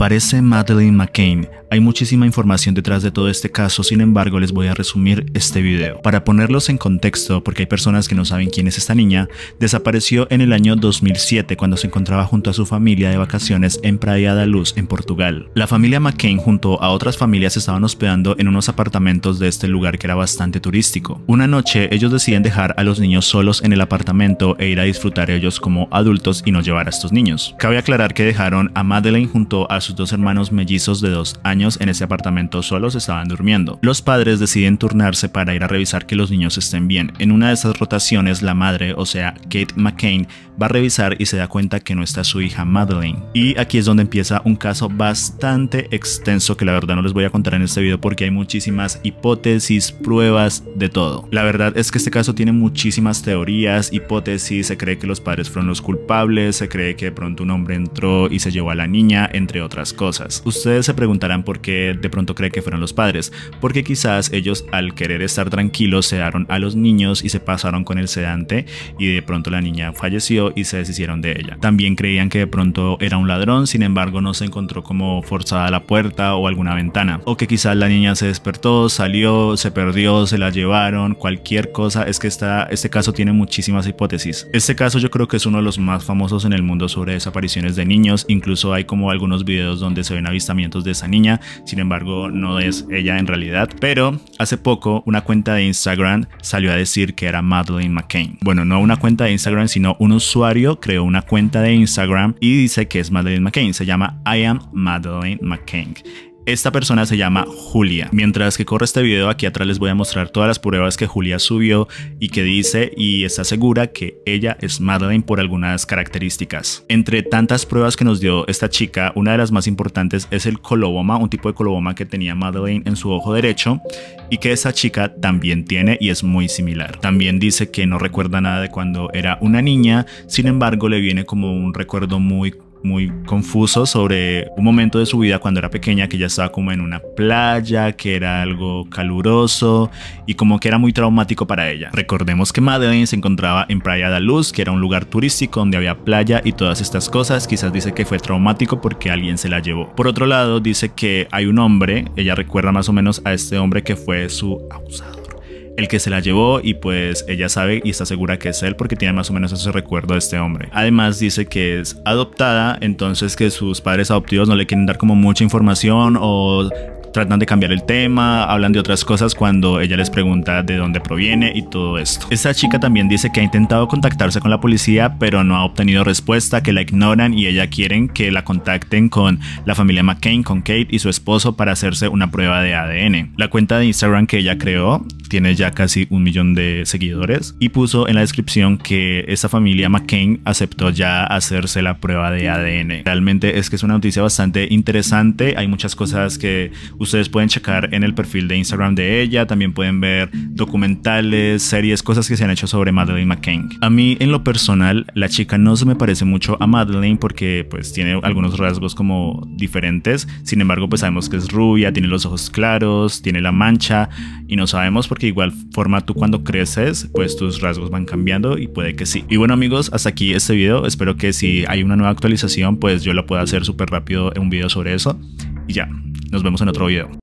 Aparece Madeleine McCain. Hay muchísima información detrás de todo este caso, sin embargo les voy a resumir este video. Para ponerlos en contexto, porque hay personas que no saben quién es esta niña, desapareció en el año 2007 cuando se encontraba junto a su familia de vacaciones en Praia da Luz, en Portugal. La familia McCain junto a otras familias estaban hospedando en unos apartamentos de este lugar que era bastante turístico. Una noche ellos deciden dejar a los niños solos en el apartamento e ir a disfrutar ellos como adultos y no llevar a estos niños. Cabe aclarar que dejaron a Madeleine junto a su dos hermanos mellizos de dos años en ese apartamento solos estaban durmiendo. Los padres deciden turnarse para ir a revisar que los niños estén bien. En una de esas rotaciones, la madre, o sea, Kate McCain, va a revisar y se da cuenta que no está su hija Madeline. Y aquí es donde empieza un caso bastante extenso que la verdad no les voy a contar en este video porque hay muchísimas hipótesis, pruebas, de todo. La verdad es que este caso tiene muchísimas teorías, hipótesis, se cree que los padres fueron los culpables, se cree que de pronto un hombre entró y se llevó a la niña, entre otras cosas. Ustedes se preguntarán por qué de pronto cree que fueron los padres, porque quizás ellos al querer estar tranquilos se sedaron a los niños y se pasaron con el sedante y de pronto la niña falleció y se deshicieron de ella. También creían que de pronto era un ladrón, sin embargo no se encontró como forzada la puerta o alguna ventana, o que quizás la niña se despertó, salió, se perdió, se la llevaron, cualquier cosa, es que este caso tiene muchísimas hipótesis. Este caso yo creo que es uno de los más famosos en el mundo sobre desapariciones de niños, incluso hay como algunos videos donde se ven avistamientos de esa niña, sin embargo no es ella en realidad, pero hace poco una cuenta de Instagram salió a decir que era Madeline McCain. Bueno, no una cuenta de Instagram, sino unos creó una cuenta de Instagram y dice que es Madeleine McCain. Se llama I am Madeleine McCain. Esta persona se llama Julia. Mientras que corre este video, aquí atrás les voy a mostrar todas las pruebas que Julia subió y que dice y está segura que ella es Madeline por algunas características. Entre tantas pruebas que nos dio esta chica, una de las más importantes es el coloboma, un tipo de coloboma que tenía Madeline en su ojo derecho y que esta chica también tiene y es muy similar. También dice que no recuerda nada de cuando era una niña, sin embargo le viene como un recuerdo muy muy confuso sobre un momento de su vida cuando era pequeña que ya estaba como en una playa, que era algo caluroso y como que era muy traumático para ella. Recordemos que Madeleine se encontraba en Playa da Luz, que era un lugar turístico donde había playa y todas estas cosas. Quizás dice que fue traumático porque alguien se la llevó. Por otro lado, dice que hay un hombre, ella recuerda más o menos a este hombre que fue su abusado el que se la llevó y pues ella sabe y está segura que es él porque tiene más o menos ese recuerdo de este hombre. Además dice que es adoptada, entonces que sus padres adoptivos no le quieren dar como mucha información o tratan de cambiar el tema, hablan de otras cosas cuando ella les pregunta de dónde proviene y todo esto. Esta chica también dice que ha intentado contactarse con la policía, pero no ha obtenido respuesta, que la ignoran y ella quiere que la contacten con la familia McCain, con Kate y su esposo para hacerse una prueba de ADN. La cuenta de Instagram que ella creó tiene ya casi un millón de seguidores y puso en la descripción que esta familia McCain aceptó ya hacerse la prueba de ADN. Realmente es que es una noticia bastante interesante, hay muchas cosas que ustedes pueden checar en el perfil de Instagram de ella, también pueden ver documentales, series, cosas que se han hecho sobre Madeleine McCain. A mí en lo personal la chica no se me parece mucho a Madeleine porque pues tiene algunos rasgos como diferentes, sin embargo pues sabemos que es rubia, tiene los ojos claros, tiene la mancha y no sabemos por que igual forma tú cuando creces, pues tus rasgos van cambiando y puede que sí. Y bueno amigos, hasta aquí este video. Espero que si hay una nueva actualización, pues yo la pueda hacer súper rápido en un video sobre eso. Y ya, nos vemos en otro video.